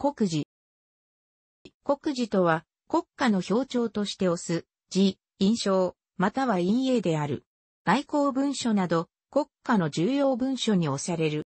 国事。国事とは、国家の表徴として押す、字、印象、または陰影である。外交文書など、国家の重要文書に押される。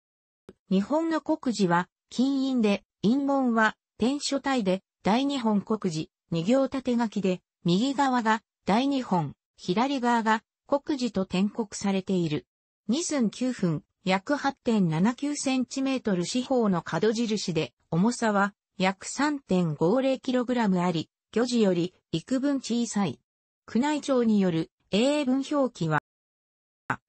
日本の国事は、金印で、印文は、天書体で、大日本国事、二行縦書きで、右側が、大日本、左側が、国事と転国されている。2寸9分、約8.79センチメートル四方の角印で、重さは約 3.50kg あり、魚児より幾分小さい。宮内庁による英文表記は、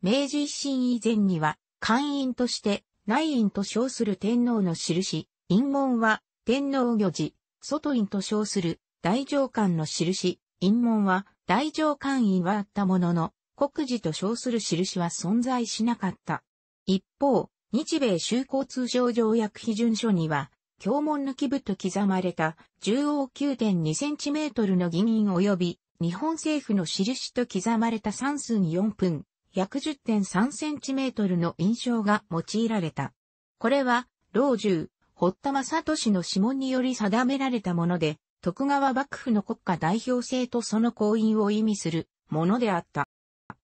明治維新以前には、官員として、内院と称する天皇の印、陰門は、天皇御事、外院と称する大上官の印、陰門は、大上官院はあったものの、国事と称する印は存在しなかった。一方、日米修好通商条約批准書には、教門抜き部と刻まれた、縦横 9.2cm の銀印及び、日本政府の印と刻まれた算数に4分、約 10.3cm の印象が用いられた。これは、老中、堀田正俊の指紋により定められたもので、徳川幕府の国家代表制とその行員を意味するものであった。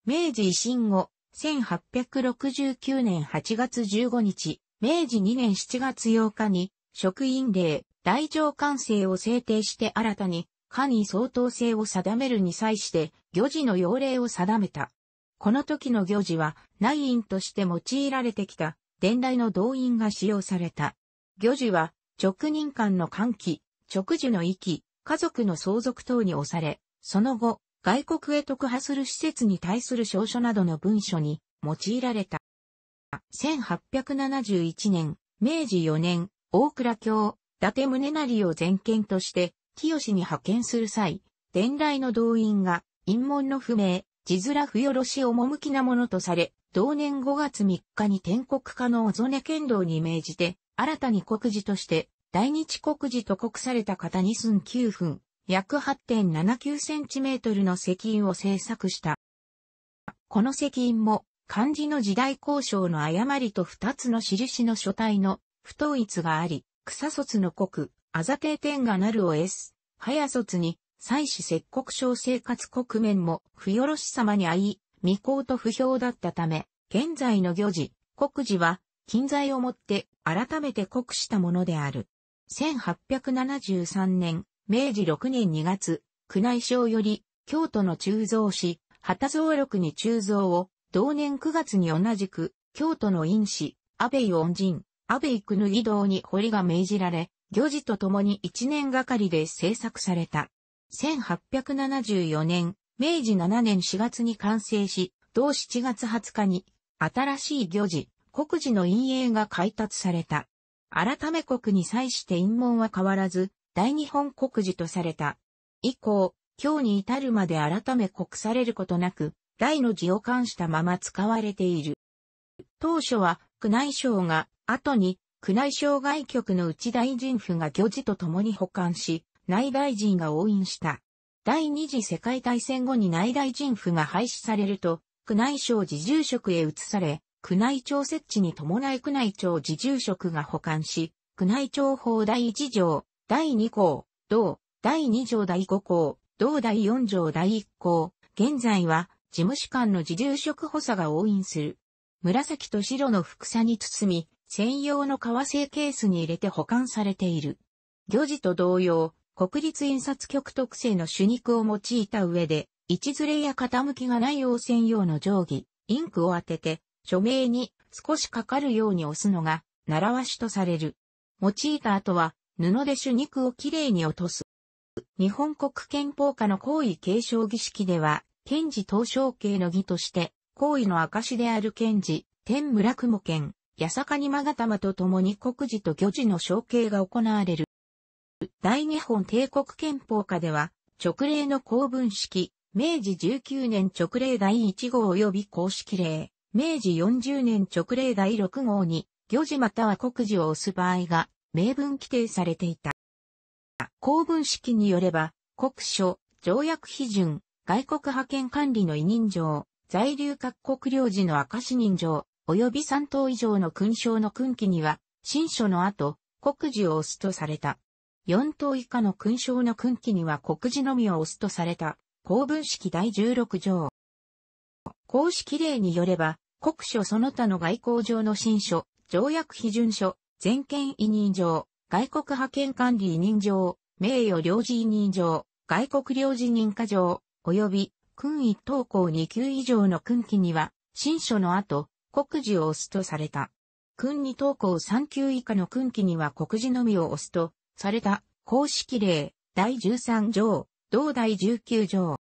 明治維新後、1869年8月15日、明治2年7月8日に職員令、大乗官制を制定して新たに、下に相当性を定めるに際して、行事の要令を定めた。この時の行事は、内院として用いられてきた、伝来の動員が使用された。行事は、直人間の換気、直樹の息、家族の相続等に押され、その後、外国へ特派する施設に対する証書などの文書に用いられた。1871年、明治4年、大倉卿、伊達宗成を全権として、清に派遣する際、伝来の動員が、陰門の不明、地面不よろし趣なものとされ、同年5月3日に天国家の小曽根剣道に命じて、新たに国事として、大日国事と国された方2寸9分、約8.79センチメートルの石印を制作した。この石印も、漢字の時代交渉の誤りと2つの印の書体の不統一があり、草卒の国、あざけ天がなるをえす。早卒に、祭祀摂国省生活国面も、不よろし様に会い、未公と不評だったため、現在の行事、国事は、近在をもって、改めて国したものである。1873年、明治6年2月、宮内省より、京都の鋳造市、旗蔵録に鋳造を、同年9月に同じく、京都の院士、安倍恩人、安倍育脱堂に堀が命じられ、漁事と共に一年がかりで制作された。1874年、明治7年4月に完成し、同7月20日に、新しい漁事、国事の陰影が開達された。改め国に際して陰門は変わらず、大日本国事とされた。以降、今日に至るまで改め国されることなく、大の字を冠したまま使われている。当初は宮内省が、後に、宮内省外局の内大臣府が漁事と共に保管し、内大臣が応印した。第二次世界大戦後に内大臣府が廃止されると、宮内省自住職へ移され、宮内庁設置に伴い宮内庁自住職が保管し、宮内庁法第1条、第2項、同、第2条第5項、同第4条第1項、現在は事務士官の自住職補佐が応印する。紫と白の副差に包み、専用の革製ケースに入れて保管されている。魚児と同様、国立印刷局特製の主肉を用いた上で、位置ずれや傾きがない応専用の定規、インクを当てて、署名に少しかかるように押すのが、習わしとされる。用いた後は、布で主肉をきれいに落とす。日本国憲法下の皇位継承儀式では、検事東証系の儀として、行為の証である賢治、天村雲賢、八坂にまがたまと共に国事と漁事の承継が行われる。大日本帝国憲法下では、直令の公文式、明治19年直令第1号及び公式令、明治40年直令第6号に、漁事または国事を押す場合が、明文規定されていた。公文式によれば、国書、条約批准、外国派遣管理の委任状、在留各国領事の証人状、及び三等以上の勲章の勲記には、新書の後、国字を押すとされた。四等以下の勲章の勲記には国字のみを押すとされた、公文式第16条。公式例によれば、国書その他の外交上の新書、条約批准書、全権委任状、外国派遣管理委任状、名誉領事委任状、外国領事認可状、及び君一等校2級以上の君期には、新書の後、国字を押すとされた。君二等校3級以下の君期には国字のみを押すと、された、公式例、第13条、同第19条。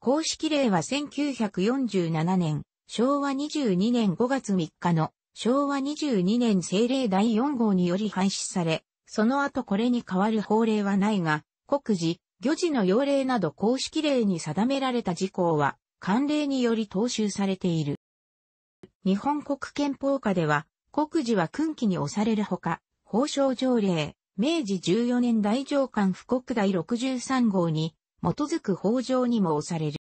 公式例は1947年、昭和22年5月3日の昭和22年政令第4号により廃止され、その後これに代わる法令はないが、国示。漁事の要令など公式令に定められた事項は、慣例により踏襲されている。日本国憲法下では、国事は訓気に押されるほか、法省条例、明治14年大上官布告第63号に、基づく法上にも押される。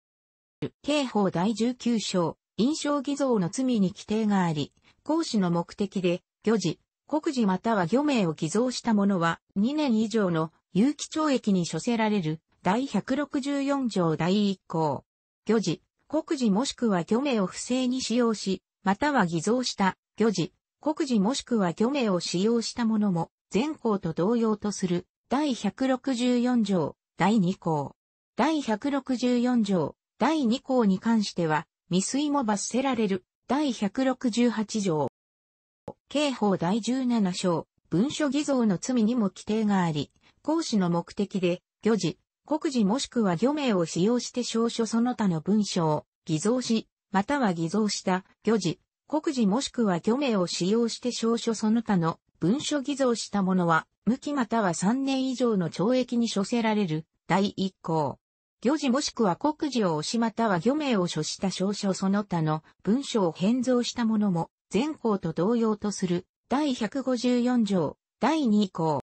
刑法第19章、印象偽造の罪に規定があり、行使の目的で、漁事、国事または漁名を偽造した者は、2年以上の有期懲役に処せられる、第164条第1項。漁事、告示もしくは漁名を不正に使用し、または偽造した、漁事、告示もしくは漁名を使用したものも、前項と同様とする、第164条、第2項。第164条、第2項に関しては、未遂も罰せられる、第168条。刑法第17章、文書偽造の罪にも規定があり、行使の目的で、漁事、国事もしくは漁名を使用して証書その他の文書を偽造し、または偽造した漁事、国事もしくは漁名を使用して証書その他の文書偽造したものは、無期または3年以上の懲役に処せられる、第1項。漁事もしくは国事を押しまたは漁名を処した証書その他の文書を変造したものも、前項と同様とする、第154条、第2項。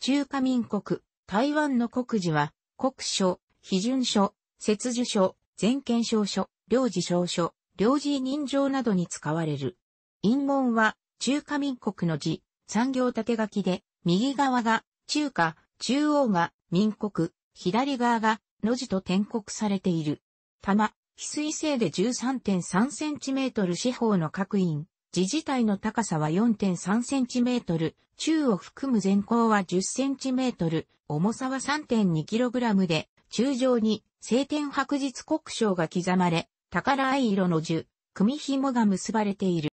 中華民国、台湾の国事は、国書、批准書、説受書、全権証書、領事証書、領事人情などに使われる。陰門は、中華民国の字、産業縦書きで、右側が、中華、中央が、民国、左側が、の字と転刻されている。玉、翡翠製で1 3 3トル四方の各印、字自体の高さは4 3トル、中を含む全高は10センチメートル、重さは3 2ラムで、中上に青天白日国章が刻まれ、宝藍色の樹、組紐が結ばれている。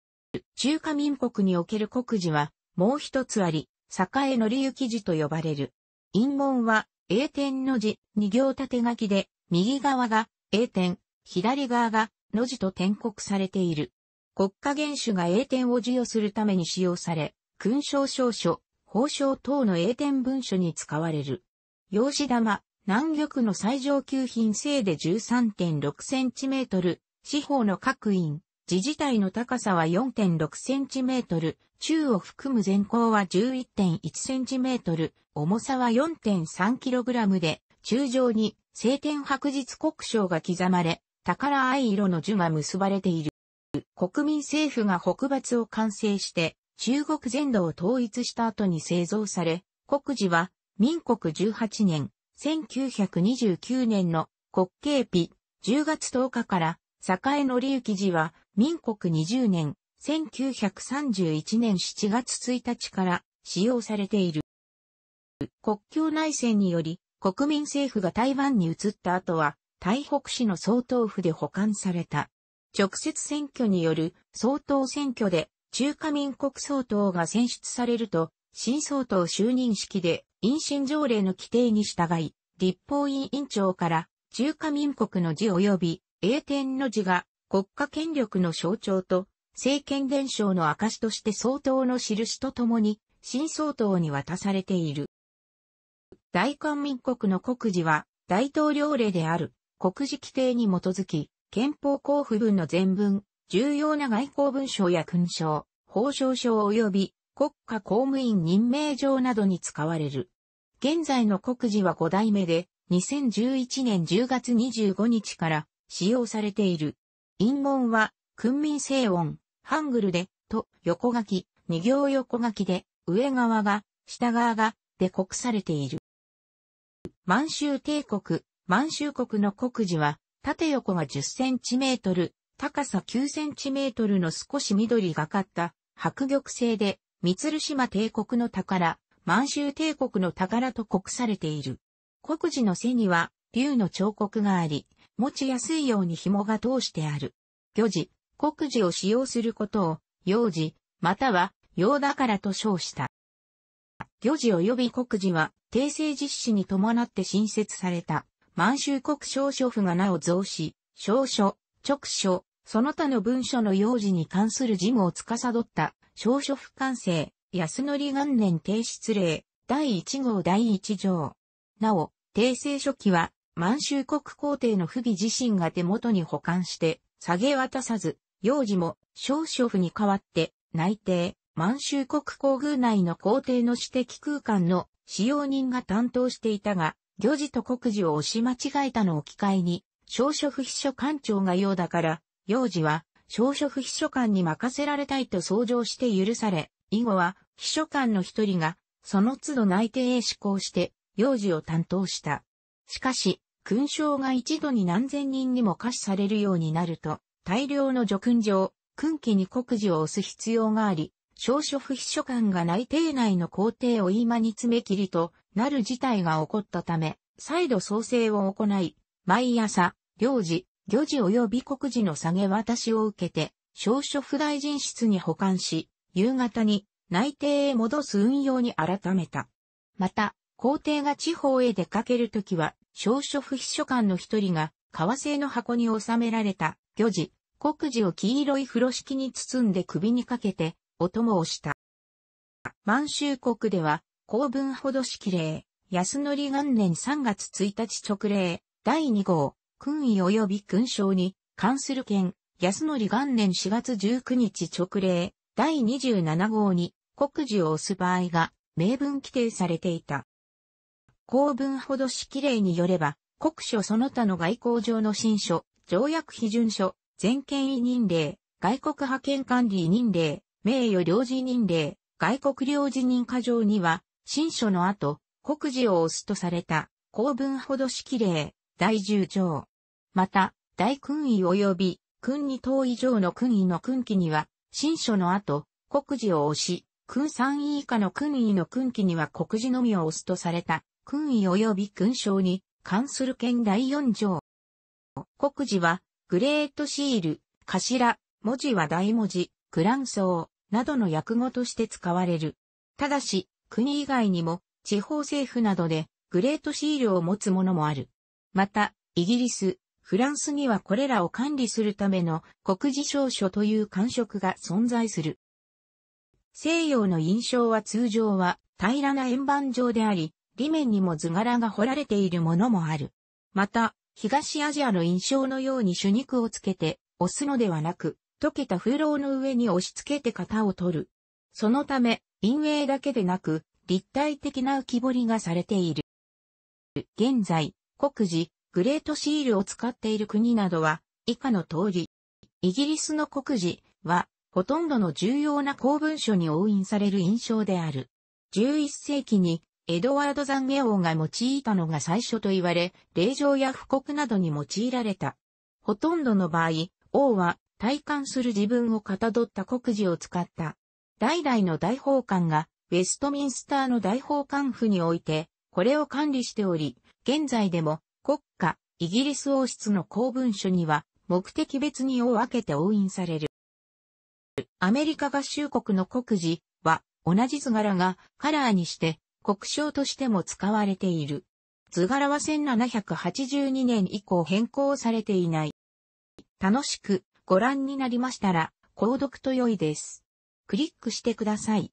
中華民国における国字は、もう一つあり、栄行き字と呼ばれる。陰門は、英天の字、二行縦書きで、右側が英天、左側がの字と転刻されている。国家元首が英天を授与するために使用され、勲章証書、報章等の英典文書に使われる。用紙玉、南玉の最上級品正で 13.6cm、四方の各院、自治体の高さは 4.6cm、中を含む全高は 11.1cm、重さは 4.3kg で、中上に青天白日国章が刻まれ、宝藍色の樹が結ばれている。国民政府が北伐を完成して、中国全土を統一した後に製造され、国寺は民国18年、1929年の国慶日10月10日から、栄則行寺は民国20年、1931年7月1日から使用されている。国境内戦により国民政府が台湾に移った後は、台北市の総統府で保管された。直接選挙による総統選挙で中華民国総統が選出されると、新総統就任式で、陰信条例の規定に従い、立法院員長から中華民国の字及び英天の字が国家権力の象徴と政権伝承の証として総統の印とともに新総統に渡されている。大韓民国の国事は大統領令である国事規定に基づき憲法交付文の全文重要な外交文書や勲章、報奨書及び国家公務員任命状などに使われる。現在の国事は5代目で、2011年10月25日から使用されている。陰文は、訓民正音、ハングルで、と横書き、二行横書きで、上側が、下側が、で刻されている。満州帝国、満州国の国事は、縦横が10センチメートル、高さ9センチメートルの少し緑がかった白玉製で、三鶴島帝国の宝、満州帝国の宝と国されている。国寺の背には、竜の彫刻があり、持ちやすいように紐が通してある。魚寺、国寺を使用することを、幼児、または、幼だからと称した。魚寺及び国寺は、帝政実施に伴って新設された、満州国商書府が名を増し、少書、直書、その他の文書の用事に関する事務を司った、証書不完成、安則元年提出令、第1号第1条。なお、訂正初期は、満州国皇帝の不備自身が手元に保管して、下げ渡さず、用事も、少書府に代わって、内定、満州国皇宮内の皇帝の私的空間の使用人が担当していたが、漁事と国事を押し間違えたのを機会に、少書府秘書官庁が用だから、幼児は、小職秘書官に任せられたいと創乗して許され、以後は、秘書官の一人が、その都度内定へ施行して、幼児を担当した。しかし、勲章が一度に何千人にも可視されるようになると、大量の叙勲状、訓期に告示を押す必要があり、小職秘書官が内定内の工程を言い間に詰め切りとなる事態が起こったため、再度創生を行い、毎朝、領事、漁事及び国事の下げ渡しを受けて、少書不大臣室に保管し、夕方に内定へ戻す運用に改めた。また、皇帝が地方へ出かけるときは、少書不秘書官の一人が、革製の箱に収められた、漁事、国事を黄色い風呂敷に包んで首にかけて、お供をした。満州国では、公文ほど式例、安則元年3月1日直令、第2号、勲位及び勲章に関する件、安則元年4月19日直令第27号に国事を押す場合が明文規定されていた。公文ほど式例によれば、国書その他の外交上の新書、条約批准書、全権委任令、外国派遣管理委任令、名誉領事任令、外国領事認可状には、新書の後、国事を押すとされた、公文ほど式令。第十条。また、大勲位及び、勲二等以上の勲位の勲期には、新書の後、国示を押し、勲三位以下の勲位の勲期には国示のみを押すとされた、勲位及び勲章に関する件第四条。国示は、グレートシール、頭、文字は大文字、グランソーなどの訳語として使われる。ただし、国以外にも、地方政府などで、グレートシールを持つものもある。また、イギリス、フランスにはこれらを管理するための国事証書という官職が存在する。西洋の印象は通常は平らな円盤状であり、裏面にも図柄が彫られているものもある。また、東アジアの印象のように手肉をつけて、押すのではなく、溶けた風浪の上に押し付けて型を取る。そのため、陰影だけでなく、立体的な浮き彫りがされている。現在、国事、グレートシールを使っている国などは、以下の通り。イギリスの国事は、ほとんどの重要な公文書に押印される印象である。11世紀に、エドワード・ザンゲ王が用いたのが最初と言われ、令状や布告などに用いられた。ほとんどの場合、王は体感する自分をかたどった国事を使った。代々の大法官が、ウェストミンスターの大法官府において、これを管理しており、現在でも国家、イギリス王室の公文書には目的別にを分けて押印される。アメリカ合衆国の国字は同じ図柄がカラーにして国章としても使われている。図柄は1782年以降変更されていない。楽しくご覧になりましたら、購読と良いです。クリックしてください。